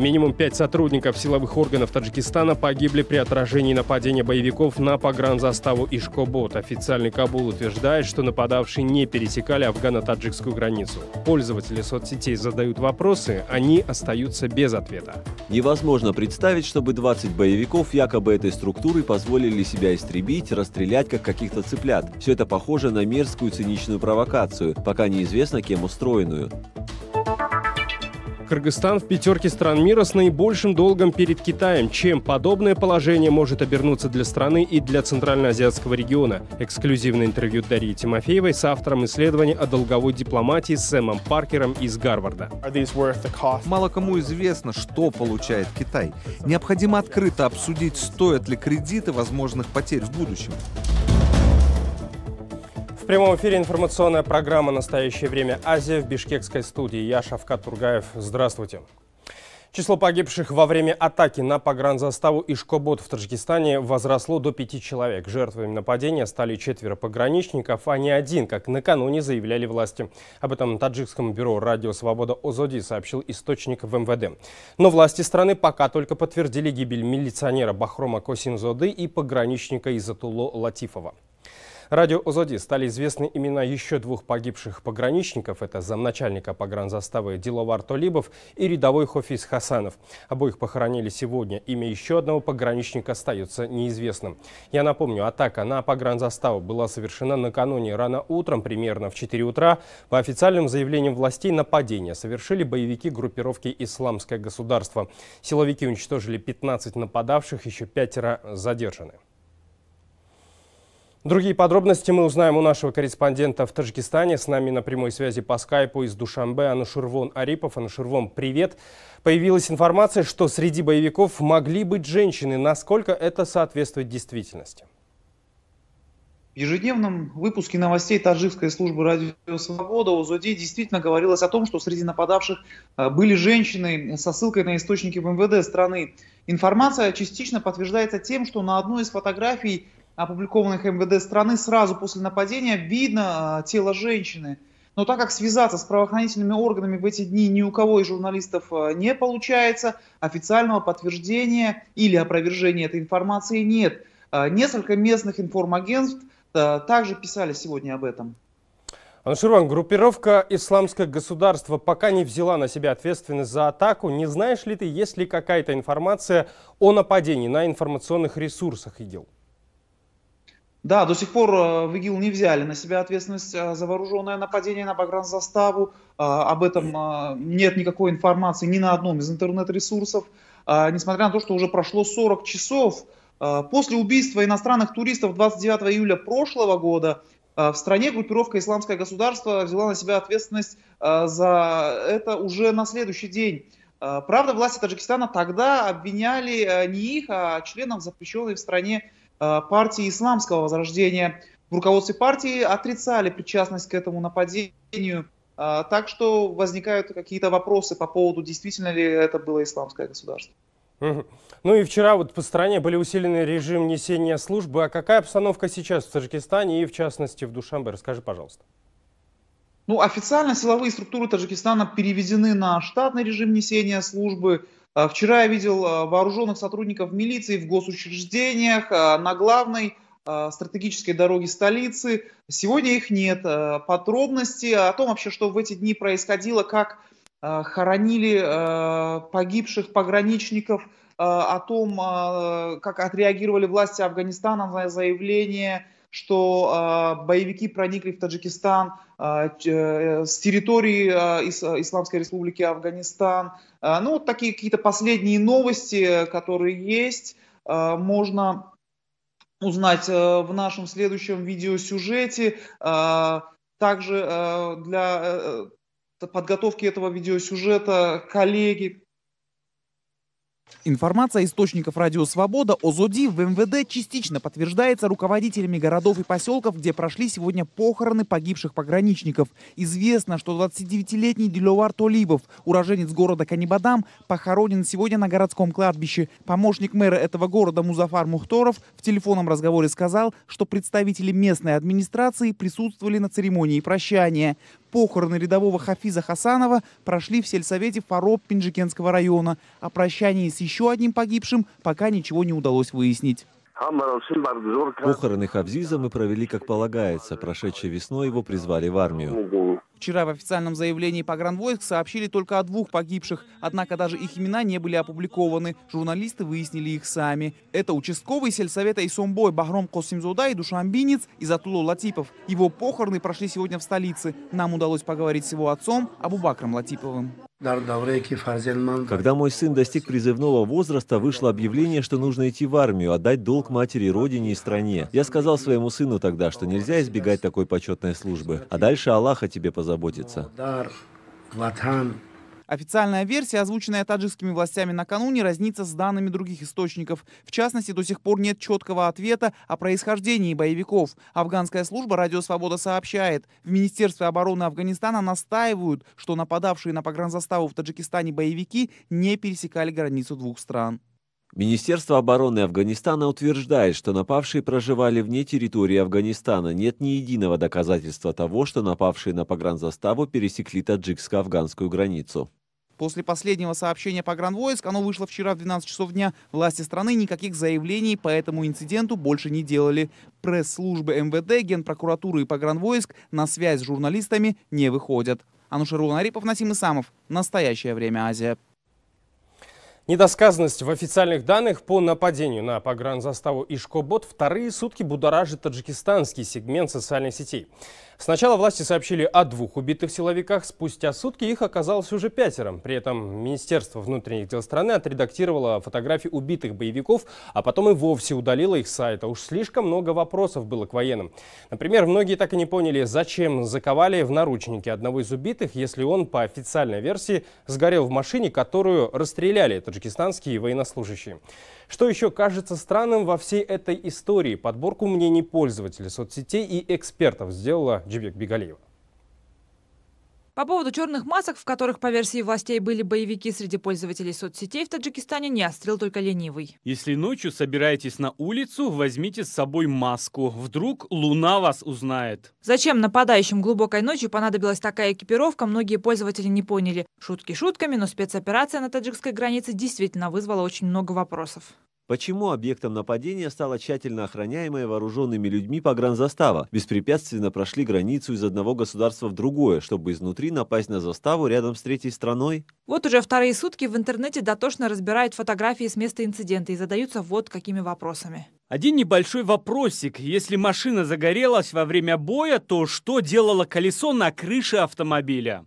Минимум пять сотрудников силовых органов Таджикистана погибли при отражении нападения боевиков на погранзаставу Ишкобот. Официальный Кабул утверждает, что нападавшие не пересекали афгано-таджикскую границу. Пользователи соцсетей задают вопросы, они остаются без ответа. Невозможно представить, чтобы 20 боевиков якобы этой структуры позволили себя истребить, расстрелять как каких-то цыплят. Все это похоже на мерзкую циничную провокацию, пока неизвестно кем устроенную. Кыргызстан в пятерке стран мира с наибольшим долгом перед Китаем. Чем подобное положение может обернуться для страны и для Центральноазиатского региона? Эксклюзивное интервью Дарьи Тимофеевой с автором исследования о долговой дипломатии Сэмом Паркером из Гарварда. Мало кому известно, что получает Китай. Необходимо открыто обсудить, стоят ли кредиты возможных потерь в будущем прямом эфире информационная программа «Настоящее время Азия» в бишкекской студии. Я Шавкат Тургаев. Здравствуйте. Число погибших во время атаки на погранзаставу Ишкобот в Таджикистане возросло до пяти человек. Жертвами нападения стали четверо пограничников, а не один, как накануне заявляли власти. Об этом таджикскому бюро «Радио Свобода Озоди» сообщил источник в МВД. Но власти страны пока только подтвердили гибель милиционера Бахрома Косимзоды и пограничника Изатуло Латифова. Радио Озоди стали известны имена еще двух погибших пограничников. Это замначальника погранзаставы Диловар Толибов и рядовой Хофис Хасанов. Обоих похоронили сегодня. Имя еще одного пограничника остается неизвестным. Я напомню, атака на погранзаставу была совершена накануне рано утром, примерно в 4 утра. По официальным заявлениям властей, нападение совершили боевики группировки «Исламское государство». Силовики уничтожили 15 нападавших, еще пятеро задержаны. Другие подробности мы узнаем у нашего корреспондента в Таджикистане. С нами на прямой связи по скайпу из Душамбе Анушервон Арипов. Анушервон, привет. Появилась информация, что среди боевиков могли быть женщины. Насколько это соответствует действительности? В ежедневном выпуске новостей таджикской службы «Радио Свобода» ОЗОД действительно говорилось о том, что среди нападавших э, были женщины со ссылкой на источники в МВД страны. Информация частично подтверждается тем, что на одной из фотографий опубликованных МВД страны, сразу после нападения видно а, тело женщины. Но так как связаться с правоохранительными органами в эти дни ни у кого из журналистов а, не получается, официального подтверждения или опровержения этой информации нет. А, несколько местных информагентств также писали сегодня об этом. Анширван, группировка «Исламское государство» пока не взяла на себя ответственность за атаку. Не знаешь ли ты, есть ли какая-то информация о нападении на информационных ресурсах ИГИЛ? Да, до сих пор э, в ИГИЛ не взяли на себя ответственность э, за вооруженное нападение на погранзаставу. Э, об этом нет никакой информации ни на одном из интернет-ресурсов. Несмотря на то, что уже прошло 40 часов после убийства иностранных туристов 29 июля прошлого года, в стране группировка «Исламское государство» взяла на себя ответственность за это уже на следующий день. Правда, власти Таджикистана тогда обвиняли не их, а членов запрещенной в стране Э, партии Исламского Возрождения. В руководстве партии отрицали причастность к этому нападению, э, так что возникают какие-то вопросы по поводу, действительно ли это было исламское государство. Ну и вчера вот по стране были усилены режим несения службы. А какая обстановка сейчас в Таджикистане и в частности в Душамбе? Расскажи, пожалуйста. Ну, официально силовые структуры Таджикистана переведены на штатный режим несения службы. Э, вчера я видел э, вооруженных сотрудников милиции в госучреждениях э, на главной стратегической дороге столицы. Сегодня их нет. Подробности о том вообще, что в эти дни происходило, как хоронили погибших пограничников, о том, как отреагировали власти Афганистана на заявление что э, боевики проникли в Таджикистан а, э, с территории э, Ис, Исламской Республики Афганистан. Э, ну, вот такие какие-то последние новости, которые есть, э, можно узнать э, в нашем следующем видеосюжете. Э, также э, для э, подготовки этого видеосюжета коллеги, Информация источников «Радио Свобода» о ЗОДИ в МВД частично подтверждается руководителями городов и поселков, где прошли сегодня похороны погибших пограничников. Известно, что 29-летний Делюар Толибов, уроженец города Канибадам, похоронен сегодня на городском кладбище. Помощник мэра этого города Музафар Мухторов в телефонном разговоре сказал, что представители местной администрации присутствовали на церемонии прощания. Похороны рядового Хафиза Хасанова прошли в сельсовете Фароб Пинджикенского района. О прощании с еще одним погибшим пока ничего не удалось выяснить. Похороны Хабзиза мы провели как полагается. Прошедшей весной его призвали в армию. Вчера в официальном заявлении погранвойск сообщили только о двух погибших, однако даже их имена не были опубликованы. Журналисты выяснили их сами. Это участковый сельсовета Исомбой Багром Косимзуда и душамбинец Изатуло Латипов. Его похороны прошли сегодня в столице. Нам удалось поговорить с его отцом Абубакром Латиповым. Когда мой сын достиг призывного возраста, вышло объявление, что нужно идти в армию, отдать долг матери, родине и стране. Я сказал своему сыну тогда, что нельзя избегать такой почетной службы, а дальше Аллаха тебе позаботится. Официальная версия, озвученная таджикскими властями накануне, разнится с данными других источников. В частности, до сих пор нет четкого ответа о происхождении боевиков. Афганская служба «Радио Свобода» сообщает, в Министерстве обороны Афганистана настаивают, что нападавшие на погранзаставу в Таджикистане боевики не пересекали границу двух стран. Министерство обороны Афганистана утверждает, что напавшие проживали вне территории Афганистана. Нет ни единого доказательства того, что напавшие на погранзаставу пересекли таджикско-афганскую границу. После последнего сообщения по погранвойск, оно вышло вчера в 12 часов дня, власти страны никаких заявлений по этому инциденту больше не делали. Пресс-службы МВД, Генпрокуратуры и погранвойск на связь с журналистами не выходят. Анушарул Нарипов, Насим Исамов. Настоящее время Азия. Недосказанность в официальных данных по нападению на погранзаставу Ишкобот вторые сутки будоражит таджикистанский сегмент социальной сети. Сначала власти сообщили о двух убитых силовиках, спустя сутки их оказалось уже пятеро. При этом Министерство внутренних дел страны отредактировало фотографии убитых боевиков, а потом и вовсе удалило их с сайта. Уж слишком много вопросов было к военным. Например, многие так и не поняли, зачем заковали в наручники одного из убитых, если он, по официальной версии, сгорел в машине, которую расстреляли таджикистанские военнослужащие. Что еще кажется странным во всей этой истории? Подборку мнений пользователей соцсетей и экспертов сделала Джибек Бегалеева. По поводу черных масок, в которых, по версии властей, были боевики среди пользователей соцсетей, в Таджикистане не острил только ленивый. Если ночью собираетесь на улицу, возьмите с собой маску. Вдруг луна вас узнает. Зачем нападающим глубокой ночью понадобилась такая экипировка, многие пользователи не поняли. Шутки шутками, но спецоперация на таджикской границе действительно вызвала очень много вопросов. Почему объектом нападения стала тщательно охраняемая вооруженными людьми погранзастава, беспрепятственно прошли границу из одного государства в другое, чтобы изнутри напасть на заставу рядом с третьей страной? Вот уже вторые сутки в интернете дотошно разбирают фотографии с места инцидента и задаются вот какими вопросами. Один небольшой вопросик. Если машина загорелась во время боя, то что делало колесо на крыше автомобиля?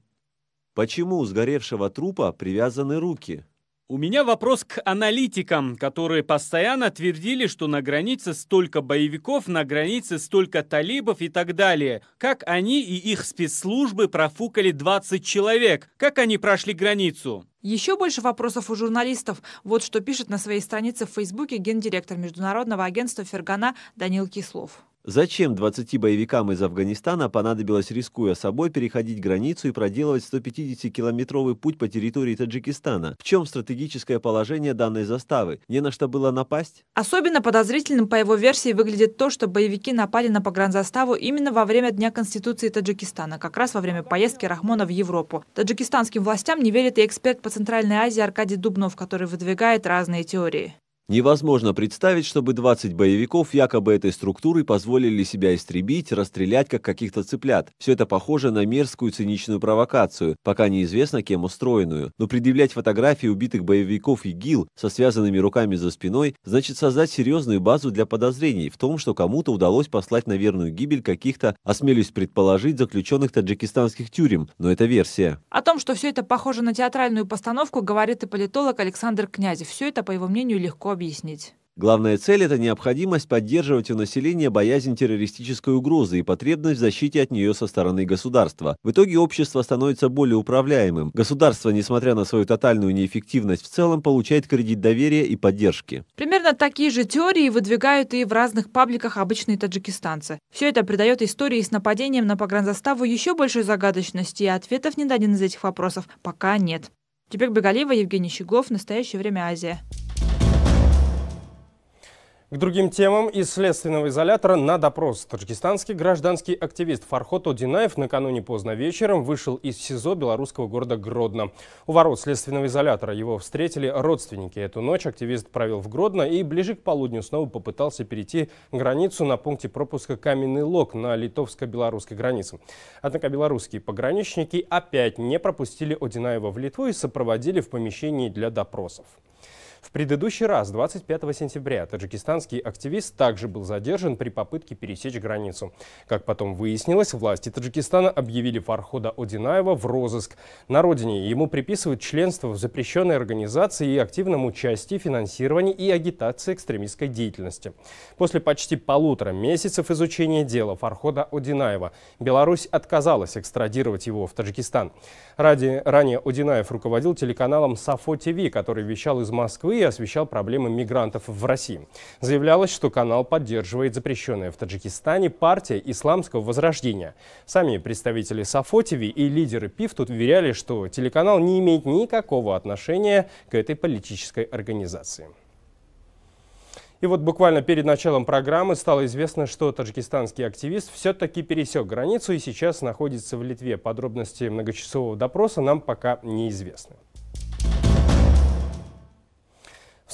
Почему у сгоревшего трупа привязаны руки? У меня вопрос к аналитикам, которые постоянно твердили, что на границе столько боевиков, на границе столько талибов и так далее. Как они и их спецслужбы профукали 20 человек? Как они прошли границу? Еще больше вопросов у журналистов. Вот что пишет на своей странице в Фейсбуке гендиректор Международного агентства Фергана Данил Кислов. Зачем 20 боевикам из Афганистана понадобилось, рискуя собой, переходить границу и проделывать 150-километровый путь по территории Таджикистана? В чем стратегическое положение данной заставы? Не на что было напасть? Особенно подозрительным, по его версии, выглядит то, что боевики напали на погранзаставу именно во время Дня Конституции Таджикистана, как раз во время поездки Рахмона в Европу. Таджикистанским властям не верит и эксперт по Центральной Азии Аркадий Дубнов, который выдвигает разные теории. Невозможно представить, чтобы 20 боевиков якобы этой структуры позволили себя истребить, расстрелять как каких-то цыплят. Все это похоже на мерзкую циничную провокацию, пока неизвестно кем устроенную. Но предъявлять фотографии убитых боевиков ИГИЛ со связанными руками за спиной значит создать серьезную базу для подозрений в том, что кому-то удалось послать на верную гибель каких-то, осмелюсь предположить, заключенных таджикистанских тюрем, но это версия. О том, что все это похоже на театральную постановку, говорит и политолог Александр Князев. Все это, по его мнению, легко объяснить объяснить. Главная цель – это необходимость поддерживать у населения боязнь террористической угрозы и потребность в защите от нее со стороны государства. В итоге общество становится более управляемым. Государство, несмотря на свою тотальную неэффективность в целом, получает кредит доверия и поддержки. Примерно такие же теории выдвигают и в разных пабликах обычные таджикистанцы. Все это придает истории с нападением на погранзаставу еще большей загадочности, и ответов ни на один из этих вопросов пока нет. Теперь Бегалиева, Евгений Щеглов, «Настоящее время Азия». К другим темам из следственного изолятора на допрос. Таджикистанский гражданский активист Фархот Одинаев накануне поздно вечером вышел из СИЗО белорусского города Гродно. У ворот следственного изолятора его встретили родственники. Эту ночь активист провел в Гродно и ближе к полудню снова попытался перейти границу на пункте пропуска Каменный Лог на литовско-белорусской границе. Однако белорусские пограничники опять не пропустили Одинаева в Литву и сопроводили в помещении для допросов. В предыдущий раз, 25 сентября, таджикистанский активист также был задержан при попытке пересечь границу. Как потом выяснилось, власти Таджикистана объявили Фархода Одинаева в розыск. На родине ему приписывают членство в запрещенной организации и активном участии, финансировании и агитации экстремистской деятельности. После почти полутора месяцев изучения дела Фархода Одинаева Беларусь отказалась экстрадировать его в Таджикистан. Ради, ранее Одинаев руководил телеканалом «Сафо ТВ», который вещал из Москвы впервые освещал проблемы мигрантов в России. Заявлялось, что канал поддерживает запрещенная в Таджикистане партия исламского возрождения. Сами представители Сафотеви и лидеры ПИФ тут уверяли, что телеканал не имеет никакого отношения к этой политической организации. И вот буквально перед началом программы стало известно, что таджикистанский активист все-таки пересек границу и сейчас находится в Литве. Подробности многочасового допроса нам пока неизвестны.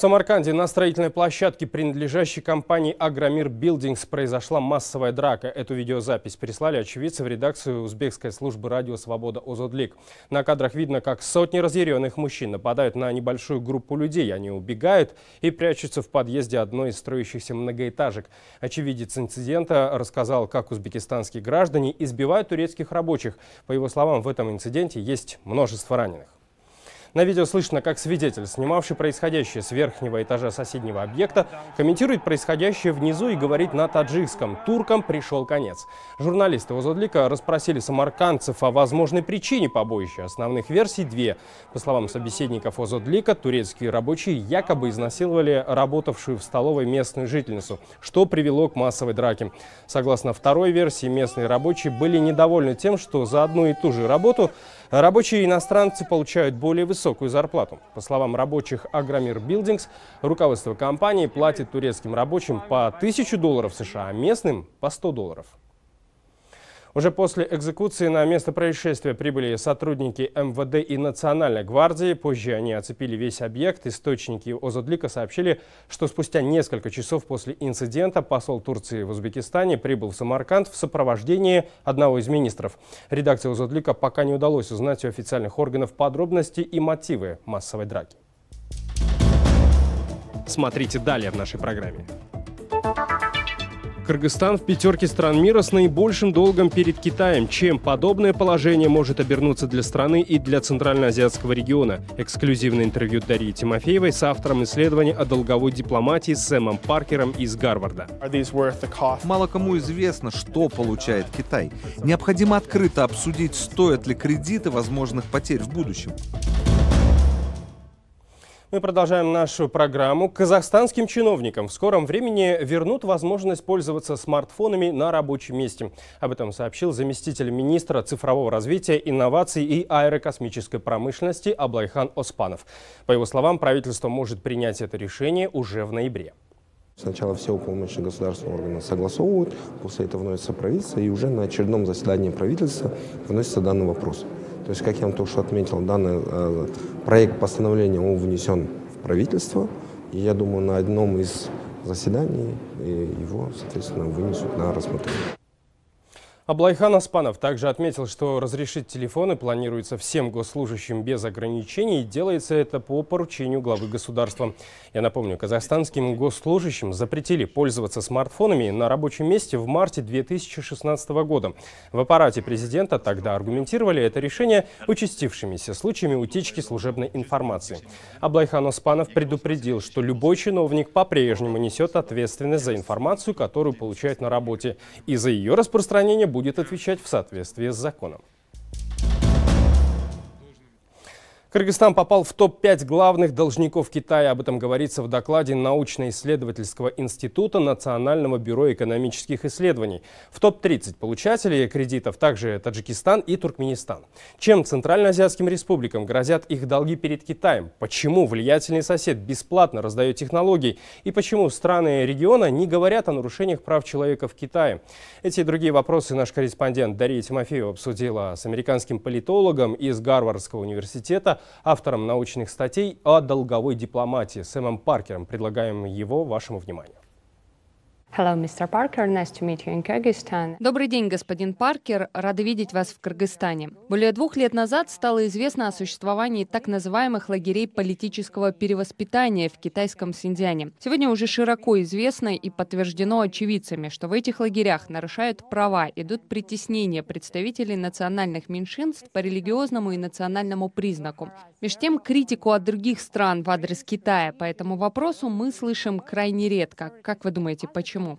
В Самарканде на строительной площадке, принадлежащей компании «Агромир Билдингс», произошла массовая драка. Эту видеозапись прислали очевидцы в редакцию узбекской службы радио «Свобода Озодлик». На кадрах видно, как сотни разъяренных мужчин нападают на небольшую группу людей. Они убегают и прячутся в подъезде одной из строящихся многоэтажек. Очевидец инцидента рассказал, как узбекистанские граждане избивают турецких рабочих. По его словам, в этом инциденте есть множество раненых. На видео слышно, как свидетель, снимавший происходящее с верхнего этажа соседнего объекта, комментирует происходящее внизу и говорит на таджикском «Туркам пришел конец». Журналисты Озодлика расспросили самаркандцев о возможной причине побоища. Основных версий две. По словам собеседников Озодлика, турецкие рабочие якобы изнасиловали работавшую в столовой местную жительницу, что привело к массовой драке. Согласно второй версии, местные рабочие были недовольны тем, что за одну и ту же работу Рабочие иностранцы получают более высокую зарплату. По словам рабочих Агромир Билдингс, руководство компании платит турецким рабочим по 1000 долларов США, а местным по 100 долларов. Уже после экзекуции на место происшествия прибыли сотрудники МВД и Национальной гвардии. Позже они оцепили весь объект. Источники Озодлика сообщили, что спустя несколько часов после инцидента посол Турции в Узбекистане прибыл в Самарканд в сопровождении одного из министров. Редакции Озодлика пока не удалось узнать у официальных органов подробности и мотивы массовой драки. Смотрите далее в нашей программе. Кыргызстан в пятерке стран мира с наибольшим долгом перед Китаем. Чем подобное положение может обернуться для страны и для Центральноазиатского региона? Эксклюзивное интервью Дарьи Тимофеевой с автором исследования о долговой дипломатии Сэмом Паркером из Гарварда. Мало кому известно, что получает Китай. Необходимо открыто обсудить, стоят ли кредиты возможных потерь в будущем. Мы продолжаем нашу программу. Казахстанским чиновникам в скором времени вернут возможность пользоваться смартфонами на рабочем месте. Об этом сообщил заместитель министра цифрового развития, инноваций и аэрокосмической промышленности Аблайхан Оспанов. По его словам, правительство может принять это решение уже в ноябре. Сначала все уполномоченные государственные органы согласовывают, после этого вносится правительство, и уже на очередном заседании правительства вносится данный вопрос. То есть, как я вам только что отметил, данный э, проект постановления он внесен в правительство, и я думаю, на одном из заседаний э, его, соответственно, вынесут на рассмотрение. Аблайхан Аспанов также отметил, что разрешить телефоны планируется всем госслужащим без ограничений. Делается это по поручению главы государства. Я напомню, казахстанским госслужащим запретили пользоваться смартфонами на рабочем месте в марте 2016 года. В аппарате президента тогда аргументировали это решение участившимися случаями утечки служебной информации. Аблайхан Аспанов предупредил, что любой чиновник по-прежнему несет ответственность за информацию, которую получает на работе, и за ее распространение будет будет отвечать в соответствии с законом. Кыргызстан попал в топ-5 главных должников Китая. Об этом говорится в докладе научно-исследовательского института Национального бюро экономических исследований. В топ-30 получателей кредитов также Таджикистан и Туркменистан. Чем центральноазиатским республикам грозят их долги перед Китаем? Почему влиятельный сосед бесплатно раздает технологии? И почему страны региона не говорят о нарушениях прав человека в Китае? Эти и другие вопросы наш корреспондент Дарья Тимофеева обсудила с американским политологом из Гарвардского университета автором научных статей о долговой дипломатии Сэмом Паркером. Предлагаем его вашему вниманию. Hello, Mr. Parker. Nice to meet you in Kyrgyzstan. Добрый день, господин Паркер. Рада видеть вас в Кыргызстане. Более двух лет назад стало известно о существовании так называемых лагерей политического перевоспитания в китайском Синьцзяне. Сегодня уже широко известно и подтверждено очевидцами, что в этих лагерях нарушают права, идут притеснения представителей национальных меньшинств по религиозному и национальному признаку. Меж тем, критику от других стран в адрес Китая по этому вопросу мы слышим крайне редко. Как вы думаете, почему? Почему?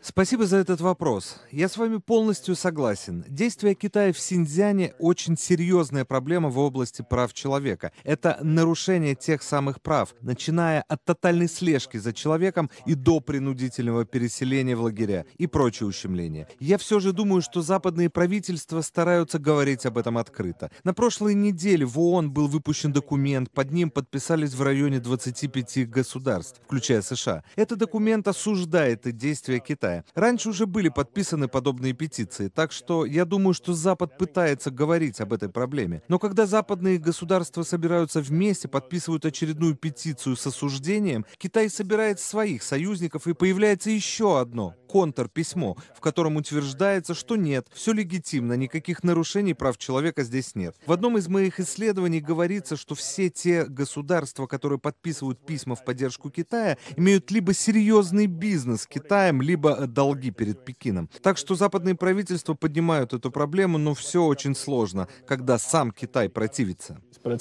Спасибо за этот вопрос. Я с вами полностью согласен. Действия Китая в Синьцзяне очень серьезная проблема в области прав человека. Это нарушение тех самых прав, начиная от тотальной слежки за человеком и до принудительного переселения в лагеря и прочие ущемления. Я все же думаю, что западные правительства стараются говорить об этом открыто. На прошлой неделе в ООН был выпущен документ, под ним подписались в районе 25 государств, включая США. Это документ документ осуждает действия Китая. Раньше уже были подписаны подобные петиции, так что я думаю, что Запад пытается говорить об этой проблеме. Но когда западные государства собираются вместе, подписывают очередную петицию с осуждением, Китай собирает своих союзников и появляется еще одно контрписьмо, в котором утверждается, что нет, все легитимно, никаких нарушений прав человека здесь нет. В одном из моих исследований говорится, что все те государства, которые подписывают письма в поддержку Китая, имеют либо серьезные серьезный бизнес с Китаем, либо э, долги перед Пекином. Так что западные правительства поднимают эту проблему, но все очень сложно, когда сам Китай противится. Э,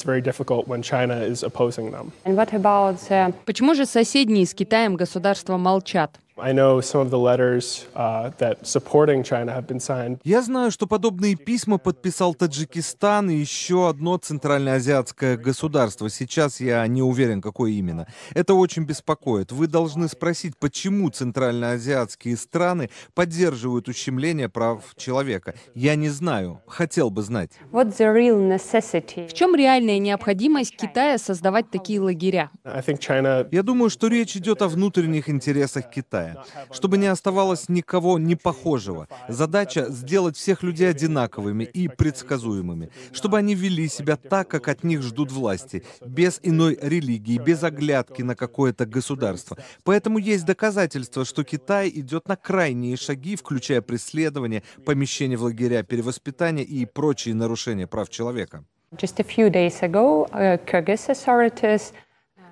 почему же соседние с Китаем государства молчат? Я знаю, что подобные письма подписал Таджикистан и еще одно центральноазиатское государство. Сейчас я не уверен, какое именно. Это очень беспокоит. Вы должны спросить, почему центральноазиатские страны поддерживают ущемление прав человека. Я не знаю. Хотел бы знать. В чем реальная необходимость Китая создавать такие лагеря? Я думаю, что речь идет о внутренних интересах Китая единое, чтобы не оставалось никого не похожего. Задача — сделать всех людей одинаковыми и предсказуемыми, чтобы они вели себя так, как от них ждут власти, без иной религии, без оглядки на какое-то государство. Поэтому есть доказательства, что Китай идет на крайние шаги, включая преследование, помещение в лагеря, перевоспитание и прочие нарушения прав человека. Just a few days ago, uh, authorities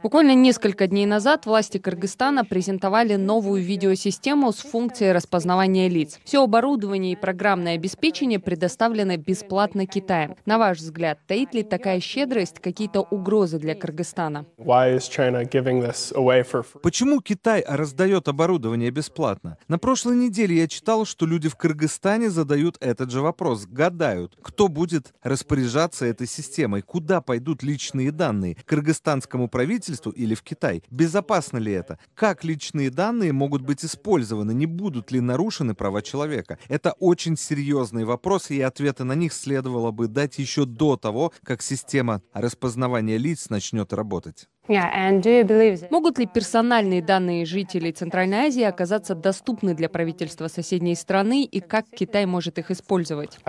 Буквально несколько дней назад власти Кыргызстана презентовали новую видеосистему с функцией распознавания лиц. Все оборудование и программное обеспечение предоставлено бесплатно Китаем. На ваш взгляд, таит ли такая щедрость какие-то угрозы для Кыргызстана? Почему Китай раздает оборудование бесплатно? На прошлой неделе я читал, что люди в Кыргызстане задают этот же вопрос, гадают, кто будет распоряжаться этой системой, куда пойдут личные данные. Кыргызстанскому правительству правительству или в Китай. Безопасно ли это? Как личные данные могут быть использованы? Не будут ли нарушены права человека? Это очень серьезные вопросы, и ответы на них следовало бы дать еще до того, как система распознавания лиц начнет работать. Могут ли персональные данные жителей Центральной Азии оказаться доступны для правительства соседней страны и как Китай может их использовать?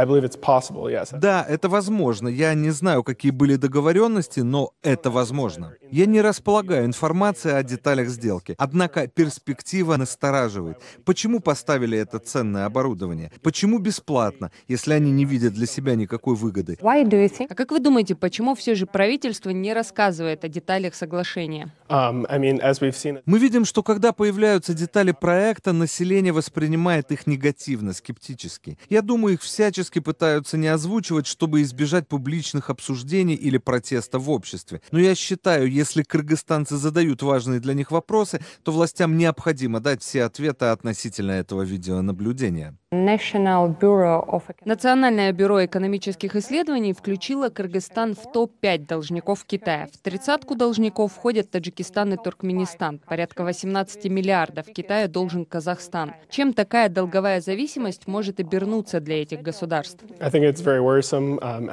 Да, это возможно. Я не знаю, какие были договоренности, но это возможно. Я не располагаю информацией о деталях сделки. Однако перспектива настораживает. Почему поставили это ценное оборудование? Почему бесплатно, если они не видят для себя никакой выгоды? А как вы думаете, почему все же правительство не рассказывает о деталях соглашения? соглашения. Um, Мы видим, что когда появляются детали проекта, население воспринимает их негативно, скептически. Я думаю, их всячески пытаются не озвучивать, чтобы избежать публичных обсуждений или протеста в обществе. Но я считаю, если кыргызстанцы задают важные для них вопросы, то властям необходимо дать все ответы относительно этого видеонаблюдения. Национальное бюро экономических исследований включило Кыргызстан в топ-5 должников Китая, в тридцатку должников должников входят Таджикистан и Туркменистан. Порядка 18 миллиардов Китая должен Казахстан. Чем такая долговая зависимость может обернуться для этих государств? Um,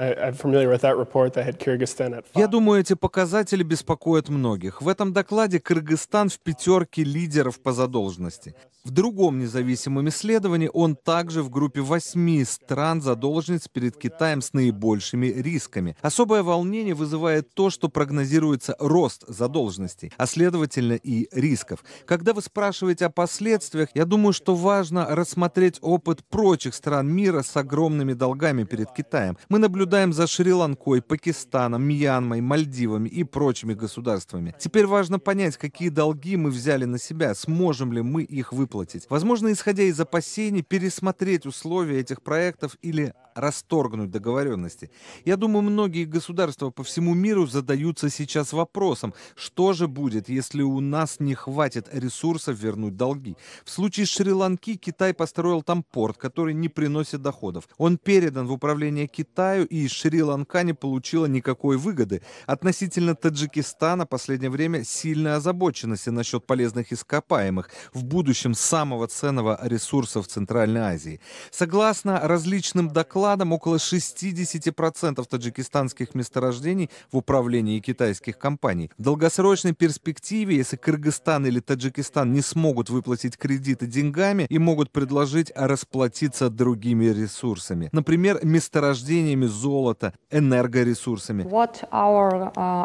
Я думаю, эти показатели беспокоят многих. В этом докладе Кыргызстан в пятерке лидеров по задолженности. В другом независимом исследовании он также в группе восьми стран задолженниц перед Китаем с наибольшими рисками. Особое волнение вызывает то, что прогнозируется рост рост задолженностей, а следовательно и рисков. Когда вы спрашиваете о последствиях, я думаю, что важно рассмотреть опыт прочих стран мира с огромными долгами перед Китаем. Мы наблюдаем за Шри-Ланкой, Пакистаном, Мьянмой, Мальдивами и прочими государствами. Теперь важно понять, какие долги мы взяли на себя, сможем ли мы их выплатить. Возможно, исходя из опасений, пересмотреть условия этих проектов или расторгнуть договоренности. Я думаю, многие государства по всему миру задаются сейчас вопросом, вопросом, что же будет, если у нас не хватит ресурсов вернуть долги. В случае Шри-Ланки Китай построил там порт, который не приносит доходов. Он передан в управление Китаю, и Шри-Ланка не получила никакой выгоды. Относительно Таджикистана в последнее время сильная озабоченность насчет полезных ископаемых, в будущем самого ценного ресурса в Центральной Азии. Согласно различным докладам, около 60% таджикистанских месторождений в управлении китайских компаний. В долгосрочной перспективе, если Кыргызстан или Таджикистан не смогут выплатить кредиты деньгами и могут предложить расплатиться другими ресурсами, например, месторождениями золота, энергоресурсами. Uh,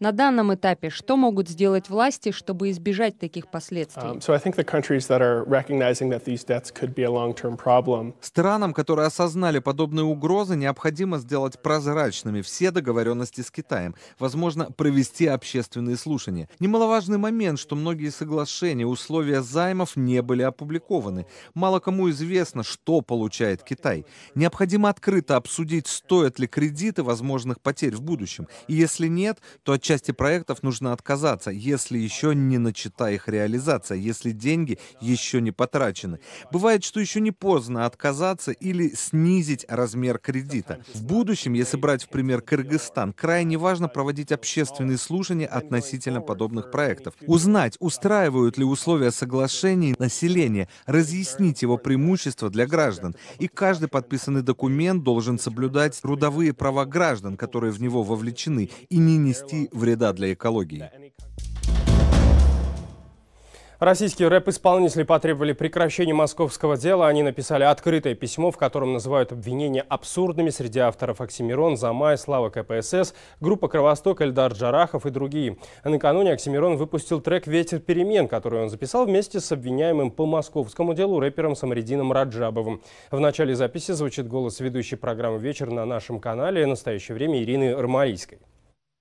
На данном этапе что могут сделать власти, чтобы избежать таких последствий? Um, Странам, которые осознали подобные угрозы, необходимо сделать прозрачными все договоренности с Китаем. Возможно, провести провести общественные слушания. Немаловажный момент, что многие соглашения, условия займов не были опубликованы. Мало кому известно, что получает Китай. Необходимо открыто обсудить, стоят ли кредиты возможных потерь в будущем. И если нет, то от части проектов нужно отказаться, если еще не начата их реализация, если деньги еще не потрачены. Бывает, что еще не поздно отказаться или снизить размер кредита. В будущем, если брать в пример Кыргызстан, крайне важно проводить общественные слушания относительно подобных проектов, узнать, устраивают ли условия соглашений населения, разъяснить его преимущества для граждан. И каждый подписанный документ должен соблюдать трудовые права граждан, которые в него вовлечены, и не нести вреда для экологии. Российские рэп-исполнители потребовали прекращения московского дела. Они написали открытое письмо, в котором называют обвинения абсурдными среди авторов Оксимирон, Замай, Слава КПСС, группа «Кровосток», Эльдар Джарахов и другие. накануне Оксимирон выпустил трек «Ветер перемен», который он записал вместе с обвиняемым по московскому делу рэпером Самредином Раджабовым. В начале записи звучит голос ведущей программы «Вечер» на нашем канале «Настоящее время» Ирины Ромарийской.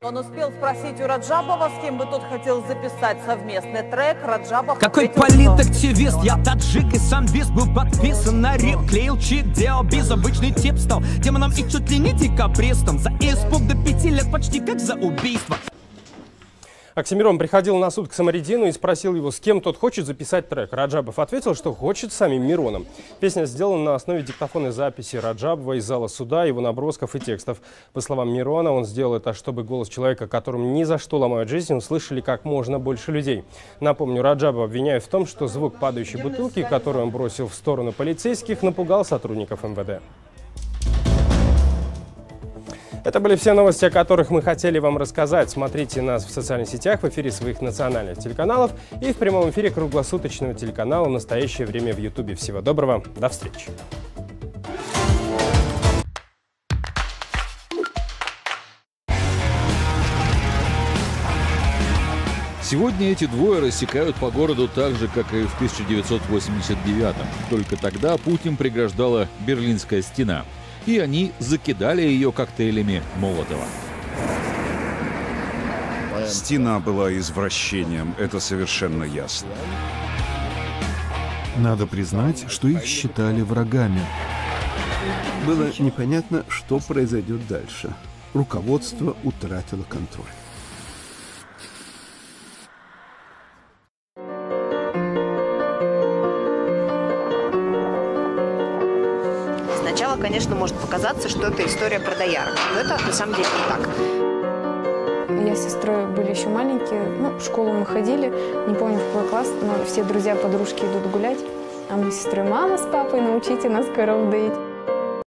Он успел спросить у Раджабова, с кем бы тот хотел записать совместный трек. Раджабов Какой политактивист? Я таджик и сам виз был подписан на рип. Клеил чит, делал без обычный тип стал демоном и чуть ли не декабристом. За испуг до пяти лет почти как за убийство. Оксимирон приходил на суд к Самаридину и спросил его, с кем тот хочет записать трек. Раджабов ответил, что хочет с самим Мироном. Песня сделана на основе диктофонной записи Раджабова из зала суда, его набросков и текстов. По словам Мирона, он сделал это, чтобы голос человека, которому ни за что ломают жизнь, услышали как можно больше людей. Напомню, Раджабова обвиняют в том, что звук падающей бутылки, которую он бросил в сторону полицейских, напугал сотрудников МВД. Это были все новости, о которых мы хотели вам рассказать. Смотрите нас в социальных сетях, в эфире своих национальных телеканалов и в прямом эфире круглосуточного телеканала «Настоящее время» в Ютубе. Всего доброго, до встречи! Сегодня эти двое рассекают по городу так же, как и в 1989-м. Только тогда Путин преграждала Берлинская стена и они закидали ее коктейлями Молотова. Стена была извращением, это совершенно ясно. Надо признать, что их считали врагами. Было непонятно, что произойдет дальше. Руководство утратило контроль. показаться, что это история про доярок. Но это на самом деле не так. Я с сестрой были еще маленькие, ну, в школу мы ходили, не помню в какой класс, но все друзья, подружки идут гулять, а мы с сестрой, мама с папой, научите нас коров доить.